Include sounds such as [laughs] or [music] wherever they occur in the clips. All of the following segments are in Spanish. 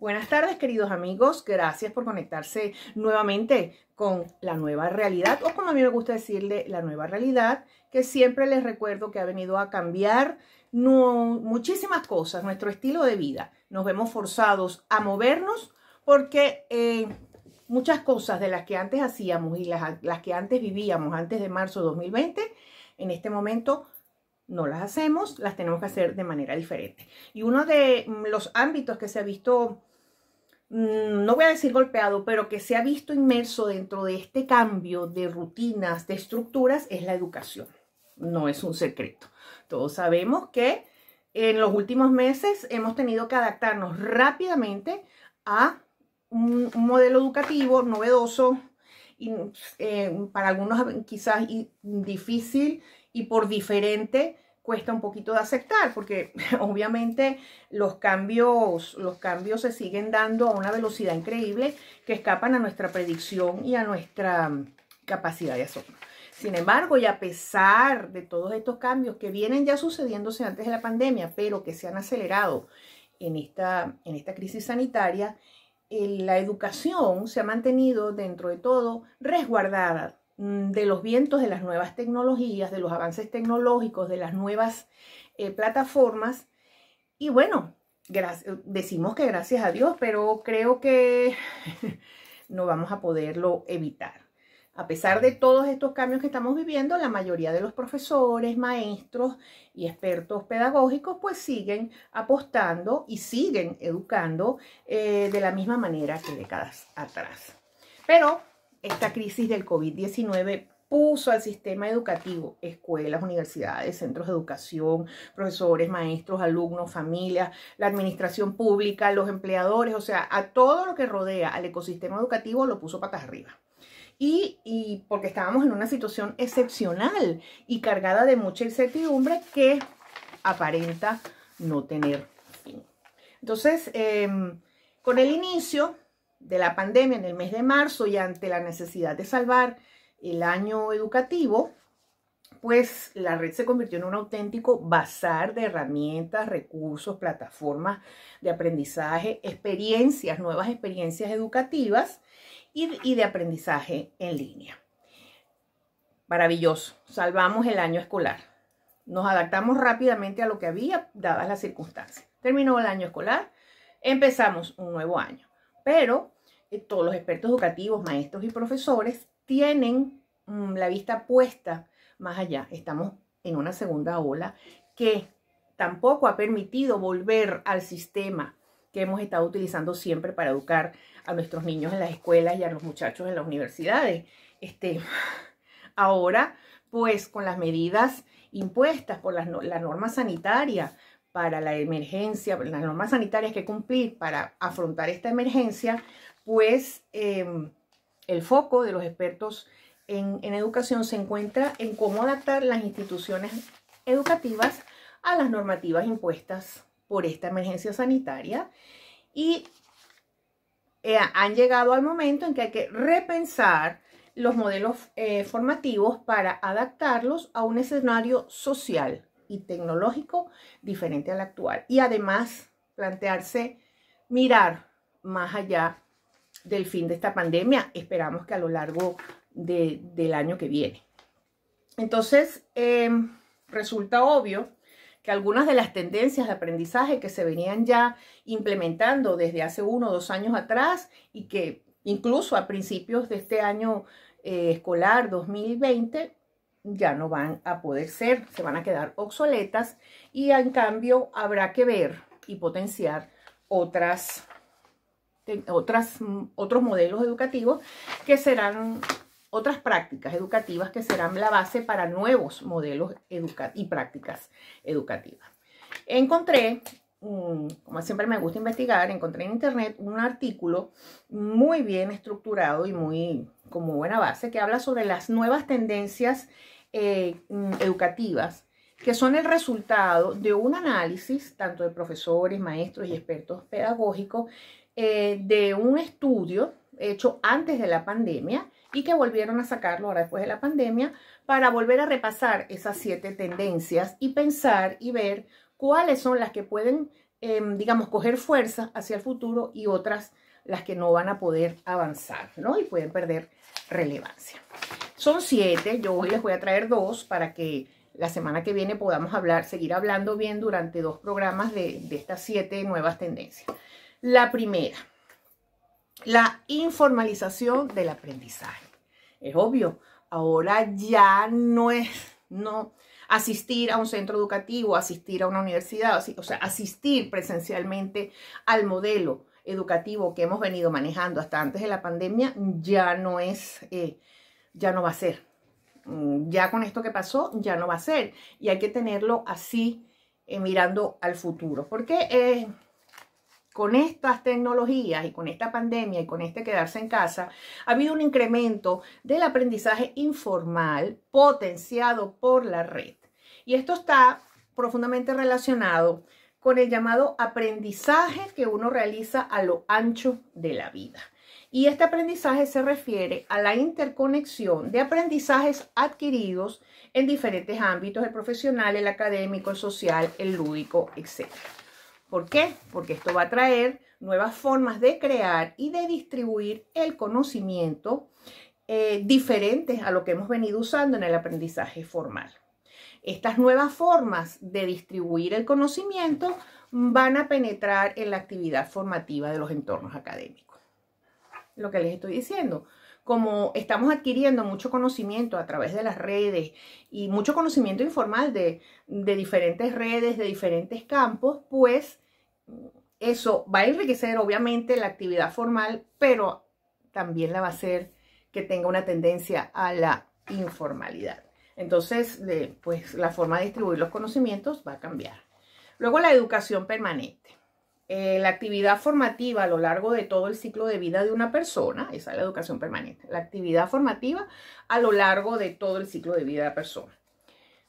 Buenas tardes, queridos amigos. Gracias por conectarse nuevamente con la nueva realidad, o como a mí me gusta decirle, la nueva realidad, que siempre les recuerdo que ha venido a cambiar muchísimas cosas, nuestro estilo de vida. Nos vemos forzados a movernos porque eh, muchas cosas de las que antes hacíamos y las, las que antes vivíamos antes de marzo de 2020, en este momento no las hacemos, las tenemos que hacer de manera diferente. Y uno de mm, los ámbitos que se ha visto Mm, no voy a decir golpeado, pero que se ha visto inmerso dentro de este cambio de rutinas, de estructuras, es la educación. No es un secreto. Todos sabemos que en los últimos meses hemos tenido que adaptarnos rápidamente a un, modelo educativo novedoso, y, eh, para algunos quizás difícil y por diferente cuesta un poquito de aceptar porque [laughs] obviamente los cambios, los cambios se siguen dando a una velocidad increíble que escapan a nuestra predicción y a nuestra mm, capacidad de asombro. Sin embargo, y a pesar de todos estos cambios que vienen ya sucediéndose antes de la pandemia, pero que se han acelerado en esta, en esta crisis sanitaria, la educación se ha mantenido dentro de todo resguardada, Mm, de los vientos de las nuevas tecnologías, de los avances tecnológicos, de las nuevas eh, plataformas. Y bueno, decimos que gracias a Dios, pero creo que [laughs] no vamos a poderlo evitar. A pesar de todos estos cambios que estamos viviendo, la mayoría de los profesores, maestros y expertos pedagógicos pues siguen apostando y siguen educando eh, de la misma manera que décadas atrás. Pero esta crisis del COVID-19 puso al sistema educativo, escuelas, universidades, centros de educación, profesores, maestros, alumnos, familias, la administración pública, los empleadores, o sea, a todo lo que rodea al ecosistema educativo lo puso patas arriba. Y, porque estábamos en una situación excepcional y cargada de mucha incertidumbre que aparenta no tener fin. Entonces, em, con el inicio de la pandemia en el mes de marzo y ante la necesidad de salvar el año educativo, pues la red se convirtió en un auténtico bazar de herramientas, recursos, plataformas de aprendizaje, experiencias, nuevas experiencias educativas y, de aprendizaje en línea. Maravilloso, salvamos el año escolar. Nos adaptamos rápidamente a lo que había, dadas las circunstancias. Terminó el año escolar, empezamos un nuevo año pero eh, todos los expertos educativos, maestros y profesores tienen mm, la vista puesta más allá. Estamos en una segunda ola que tampoco ha permitido volver al sistema que hemos estado utilizando siempre para educar a nuestros niños en las escuelas y a los muchachos en las universidades. Este, ahora, pues con las medidas impuestas por la norma sanitaria, para la emergencia, las normas sanitarias que cumplir para afrontar esta emergencia, pues em, el foco de los expertos en, educación se encuentra en cómo adaptar las instituciones educativas a las normativas impuestas por esta emergencia sanitaria y eh, han llegado al momento en que hay que repensar los modelos eh, formativos para adaptarlos a un escenario social y tecnológico diferente al actual. Y además plantearse mirar más allá del fin de esta pandemia, esperamos que a lo largo del año que viene. Entonces, em, resulta obvio que algunas de las tendencias de aprendizaje que se venían ya implementando desde hace uno o dos años atrás y que incluso a principios de este año eh, escolar 2020 ya no van a poder ser, se van a quedar obsoletas y en cambio habrá que ver y potenciar otras, otras, otros modelos educativos que serán otras prácticas educativas que serán la base para nuevos modelos y prácticas educativas. Encontré, como siempre me gusta investigar, encontré en internet un artículo muy bien estructurado y muy como buena base, que habla sobre las nuevas tendencias eh, mm, educativas, que son el resultado de un análisis, tanto de profesores, maestros y expertos pedagógicos, eh, de un estudio hecho antes de la pandemia y que volvieron a sacarlo ahora después de la pandemia para volver a repasar esas siete tendencias y pensar y ver cuáles son las que pueden, em, digamos, coger fuerza hacia el futuro y otras las que no van a poder avanzar, ¿no? Y pueden perder relevancia. Son siete, yo hoy les voy a traer dos para que la semana que viene podamos hablar, seguir hablando bien durante dos programas de, estas siete nuevas tendencias. La primera, la informalización del aprendizaje. Es obvio, ahora ya no es, no, asistir a un centro educativo, asistir a una universidad, o sea, asistir presencialmente al modelo educativo que hemos venido manejando hasta antes de la pandemia ya no es, eh, ya no va a ser. Mm, ya con esto que pasó, ya no va a ser. Y hay que tenerlo así, eh, mirando al futuro. Porque eh, con estas tecnologías y con esta pandemia y con este quedarse en casa, ha habido un incremento del aprendizaje informal potenciado por la red. Y esto está profundamente relacionado con el llamado aprendizaje que uno realiza a lo ancho de la vida. Y este aprendizaje se refiere a la interconexión de aprendizajes adquiridos en diferentes ámbitos, el profesional, el académico, el social, el lúdico, etc. ¿Por qué? Porque esto va a traer nuevas formas de crear y de distribuir el conocimiento eh, diferentes a lo que hemos venido usando en el aprendizaje formal. Estas nuevas formas de distribuir el conocimiento van a penetrar en la actividad formativa de los entornos académicos. Lo que les estoy diciendo, como estamos adquiriendo mucho conocimiento a través de las redes y mucho conocimiento informal de, diferentes redes, de diferentes campos, pues eso va a enriquecer obviamente la actividad formal, pero también la va a hacer que tenga una tendencia a la informalidad. Entonces, pues la forma de distribuir los conocimientos va a cambiar. Luego la educación permanente. Eh, la actividad formativa a lo largo de todo el ciclo de vida de una persona, esa es la educación permanente, la actividad formativa a lo largo de todo el ciclo de vida de la persona.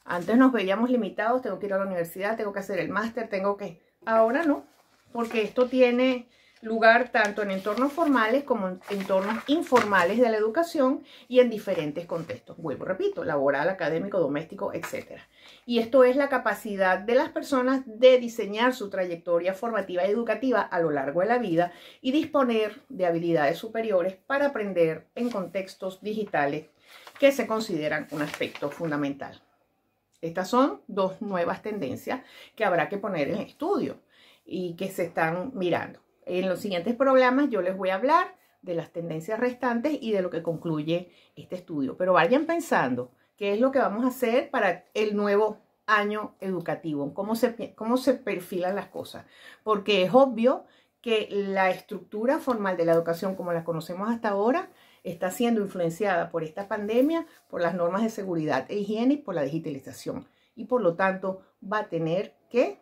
Antes nos veíamos limitados, tengo que ir a la universidad, tengo que hacer el máster, tengo que... Ahora no, porque esto tiene lugar tanto en entornos formales como en entornos informales de la educación y en diferentes contextos. Vuelvo, repito, laboral, académico, doméstico, etc. Y esto es la capacidad de las personas de diseñar su trayectoria formativa y educativa a lo largo de la vida y disponer de habilidades superiores para aprender en contextos digitales que se consideran un aspecto fundamental. Estas son dos nuevas tendencias que habrá que poner en estudio y que se están mirando. En los siguientes programas yo les voy a hablar de las tendencias restantes y de lo que concluye este estudio. Pero vayan pensando qué es lo que vamos a hacer para el nuevo año educativo, cómo se, cómo se perfilan las cosas. Porque es obvio que la estructura formal de la educación como la conocemos hasta ahora está siendo influenciada por esta pandemia, por las normas de seguridad e higiene y por la digitalización. Y por lo tanto va a tener que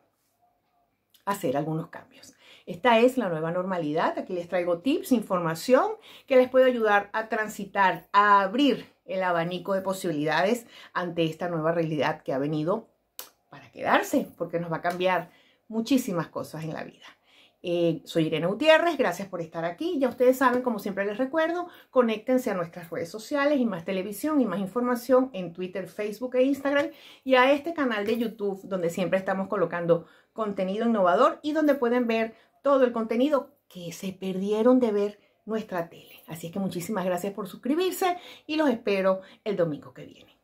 hacer algunos cambios. Esta es la nueva normalidad. Aquí les traigo tips, información que les puede ayudar a transitar, a abrir el abanico de posibilidades ante esta nueva realidad que ha venido para quedarse, porque nos va a cambiar muchísimas cosas en la vida. Eh, soy Irene Gutiérrez, gracias por estar aquí. Ya ustedes saben, como siempre les recuerdo, conéctense a nuestras redes sociales y más televisión y más información en Twitter, Facebook e Instagram y a este canal de YouTube donde siempre estamos colocando contenido innovador y donde pueden ver todo el contenido que se perdieron de ver nuestra tele. Así es que muchísimas gracias por suscribirse y los espero el domingo que viene.